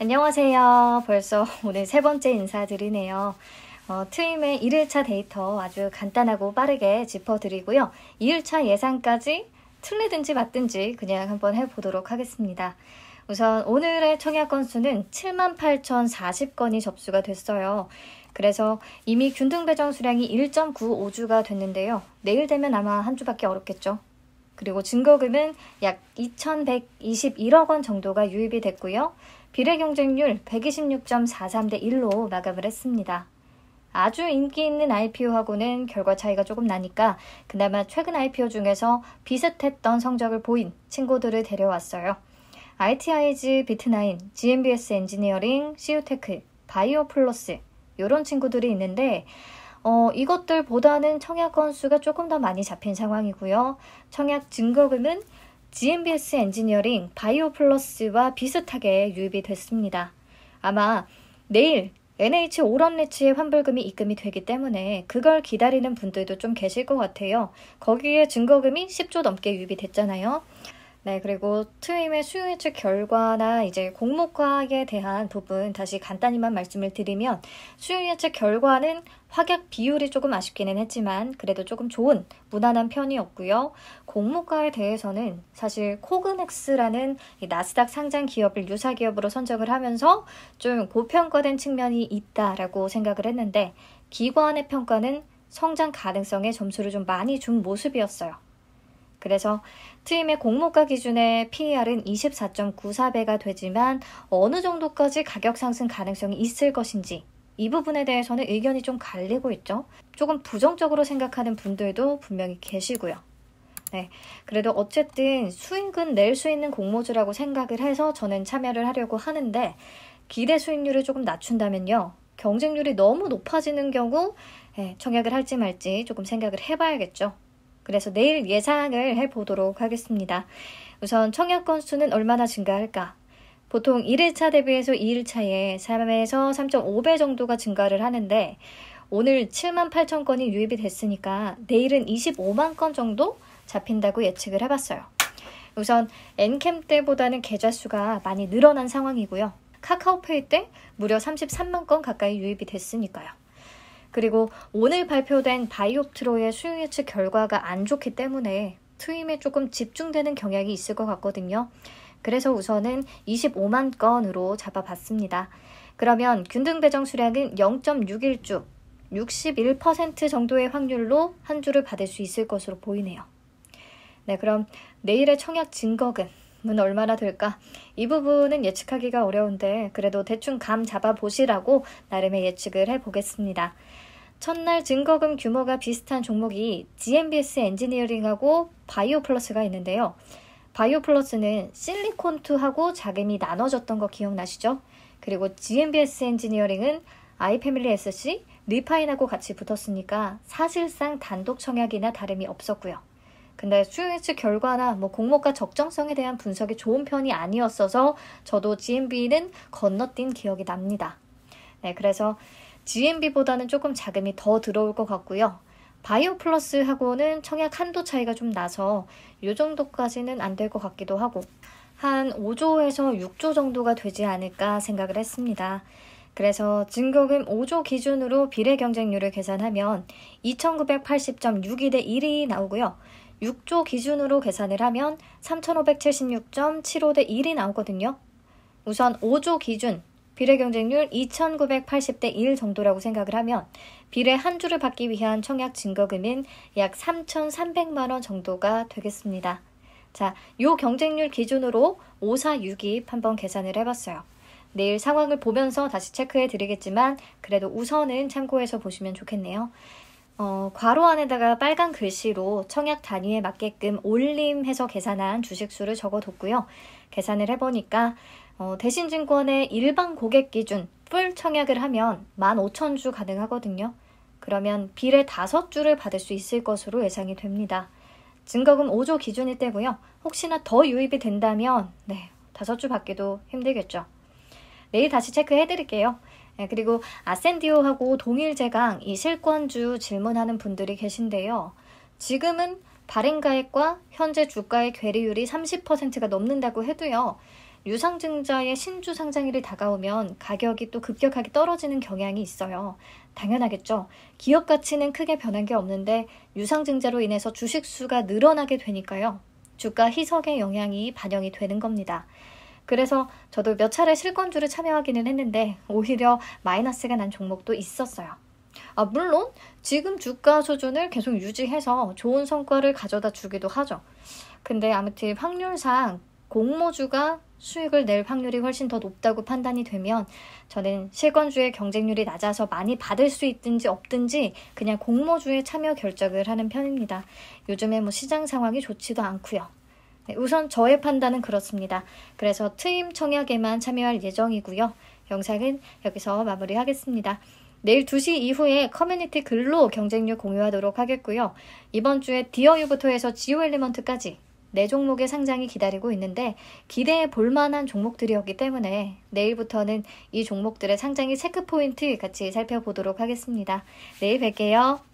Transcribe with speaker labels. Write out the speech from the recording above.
Speaker 1: 안녕하세요. 벌써 오늘 세 번째 인사드리네요. 어, 트임의 1일차 데이터 아주 간단하고 빠르게 짚어드리고요. 2일차 예상까지 틀리든지 맞든지 그냥 한번 해보도록 하겠습니다. 우선 오늘의 청약 건수는 78,040건이 접수가 됐어요. 그래서 이미 균등 배정 수량이 1.95주가 됐는데요. 내일 되면 아마 한 주밖에 어렵겠죠. 그리고 증거금은 약 2,121억 원 정도가 유입이 됐고요. 비례 경쟁률 126.43 대 1로 마감을 했습니다. 아주 인기 있는 IPO하고는 결과 차이가 조금 나니까 그나마 최근 IPO 중에서 비슷했던 성적을 보인 친구들을 데려왔어요. ITIG, 비트나인, GMBS 엔지니어링, CU테크, 바이오플러스 이런 친구들이 있는데 어, 이것들보다는 청약 건수가 조금 더 많이 잡힌 상황이고요. 청약 증거금은 GMBS 엔지니어링 바이오플러스와 비슷하게 유입이 됐습니다. 아마 내일 NH 오런레츠의 환불금이 입금이 되기 때문에 그걸 기다리는 분들도 좀 계실 것 같아요. 거기에 증거금이 10조 넘게 유입이 됐잖아요. 네, 그리고 트임의 수요 예측 결과나 이제 공모과학에 대한 부분 다시 간단히만 말씀을 드리면 수요 예측 결과는 확약 비율이 조금 아쉽기는 했지만 그래도 조금 좋은 무난한 편이었고요. 공모가에 대해서는 사실 코그넥스라는 나스닥 상장 기업을 유사 기업으로 선정을 하면서 좀 고평가된 측면이 있다라고 생각을 했는데 기관의 평가는 성장 가능성에 점수를 좀 많이 준 모습이었어요. 그래서 트임의 공모가 기준의 PER은 24.94배가 되지만 어느 정도까지 가격 상승 가능성이 있을 것인지 이 부분에 대해서는 의견이 좀 갈리고 있죠. 조금 부정적으로 생각하는 분들도 분명히 계시고요. 네. 그래도 어쨌든 수익은 낼 수 있는 공모주라고 생각을 해서 저는 참여를 하려고 하는데 기대 수익률을 조금 낮춘다면요. 경쟁률이 너무 높아지는 경우 예, 청약을 할지 말지 조금 생각을 해봐야겠죠. 그래서 내일 예상을 해보도록 하겠습니다. 우선 청약 건수는 얼마나 증가할까? 보통 1일차 대비해서 2일차에 3에서 3.5배 정도가 증가를 하는데 오늘 7만 8천 건이 유입이 됐으니까 내일은 25만 건 정도 잡힌다고 예측을 해봤어요. 우선 엔캠 때보다는 계좌 수가 많이 늘어난 상황이고요. 카카오페이 때 무려 33만 건 가까이 유입이 됐으니까요. 그리고 오늘 발표된 바이옵트로의 수요 예측 결과가 안 좋기 때문에 투임에 조금 집중되는 경향이 있을 것 같거든요. 그래서 우선은 25만 건으로 잡아봤습니다. 그러면 균등 배정 수량은 0.61주, 61% 정도의 확률로 한 주를 받을 수 있을 것으로 보이네요. 네, 그럼 내일의 청약 증거금은 얼마나 될까? 이 부분은 예측하기가 어려운데 그래도 대충 감 잡아보시라고 나름의 예측을 해보겠습니다. 첫날 증거금 규모가 비슷한 종목이 GMBS 엔지니어링하고 바이오플러스가 있는데요. 바이오플러스는 실리콘2하고 자금이 나눠졌던 거 기억나시죠? 그리고 GMBS 엔지니어링은 아이패밀리 SC, 리파인하고 같이 붙었으니까 사실상 단독 청약이나 다름이 없었고요. 근데 수요 예측 결과나 뭐 공모가 적정성에 대한 분석이 좋은 편이 아니었어서 저도 GMB는 건너뛴 기억이 납니다. 네, 그래서 GMB보다는 조금 자금이 더 들어올 것 같고요. 바이오 플러스하고는 청약 한도 차이가 좀 나서 이 정도까지는 안 될 것 같기도 하고 한 5조에서 6조 정도가 되지 않을까 생각을 했습니다. 그래서 증거금 5조 기준으로 비례 경쟁률을 계산하면 2980.62 대 1이 나오고요. 6조 기준으로 계산을 하면 3576.75 대 1이 나오거든요. 우선 5조 기준 비례 경쟁률 2,980대 1 정도라고 생각을 하면 비례 한 주를 받기 위한 청약 증거금인 약 3,300만 원 정도가 되겠습니다. 자, 요 경쟁률 기준으로 5, 4, 6, 2 한번 계산을 해봤어요. 내일 상황을 보면서 다시 체크해 드리겠지만 그래도 우선은 참고해서 보시면 좋겠네요. 어, 괄호 안에다가 빨간 글씨로 청약 단위에 맞게끔 올림해서 계산한 주식수를 적어뒀고요. 계산을 해보니까 어, 대신증권의 일반 고객 기준 풀 청약을 하면 15,000주 가능하거든요. 그러면 빌례 5주를 받을 수 있을 것으로 예상이 됩니다. 증거금 5조 기준일 때고요. 혹시나 더 유입이 된다면 네, 5주 받기도 힘들겠죠. 내일 다시 체크해 드릴게요. 네, 그리고 아센디오하고 동일제강 이 실권주 질문하는 분들이 계신데요. 지금은 발행가액과 현재 주가의 괴리율이 30%가 넘는다고 해도요. 유상증자의 신주 상장일이 다가오면 가격이 또 급격하게 떨어지는 경향이 있어요. 당연하겠죠. 기업 가치는 크게 변한 게 없는데 유상증자로 인해서 주식 수가 늘어나게 되니까요. 주가 희석의 영향이 반영이 되는 겁니다. 그래서 저도 몇 차례 실권주를 참여하기는 했는데 오히려 마이너스가 난 종목도 있었어요. 아, 물론 지금 주가 수준을 계속 유지해서 좋은 성과를 가져다 주기도 하죠. 근데 아무튼 확률상 공모주가 수익을 낼 확률이 훨씬 더 높다고 판단이 되면 저는 실권주의 경쟁률이 낮아서 많이 받을 수 있든지 없든지 그냥 공모주에 참여 결정을 하는 편입니다. 요즘에 뭐 시장 상황이 좋지도 않고요. 네, 우선 저의 판단은 그렇습니다. 그래서 트임 청약에만 참여할 예정이고요. 영상은 여기서 마무리하겠습니다. 내일 2시 이후에 커뮤니티 글로 경쟁률 공유하도록 하겠고요. 이번 주에 디어유부터 해서 지오엘리먼트까지 네 종목의 상장이 기다리고 있는데 기대해 볼 만한 종목들이었기 때문에 내일부터는 이 종목들의 상장이 체크포인트 같이 살펴보도록 하겠습니다. 내일 뵐게요.